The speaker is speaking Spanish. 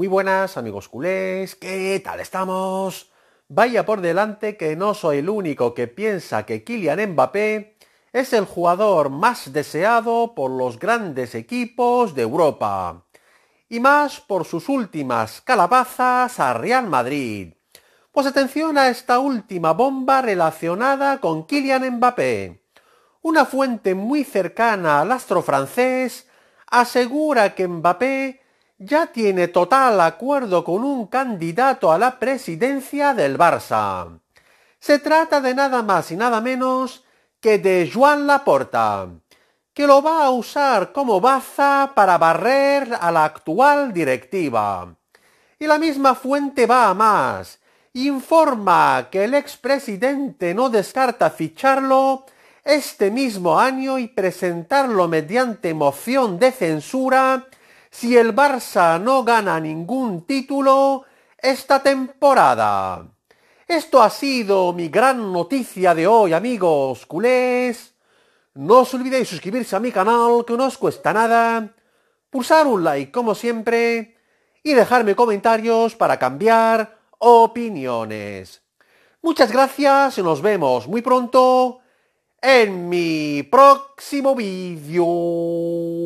Muy buenas amigos culés, ¿qué tal estamos? Vaya por delante que no soy el único que piensa que Kylian Mbappé es el jugador más deseado por los grandes equipos de Europa, y más por sus últimas calabazas a Real Madrid. Pues atención a esta última bomba relacionada con Kylian Mbappé. Una fuente muy cercana al astro francés asegura que Mbappé ya tiene total acuerdo con un candidato a la presidencia del Barça. Se trata de nada más y nada menos que de Joan Laporta, que lo va a usar como baza para barrer a la actual directiva. Y la misma fuente va a más. Informa que el expresidente no descarta ficharlo este mismo año y presentarlo mediante moción de censura si el Barça no gana ningún título esta temporada. Esto ha sido mi gran noticia de hoy, amigos culés. No os olvidéis suscribirse a mi canal, que no os cuesta nada, pulsar un like como siempre y dejarme comentarios para cambiar opiniones. Muchas gracias y nos vemos muy pronto en mi próximo vídeo.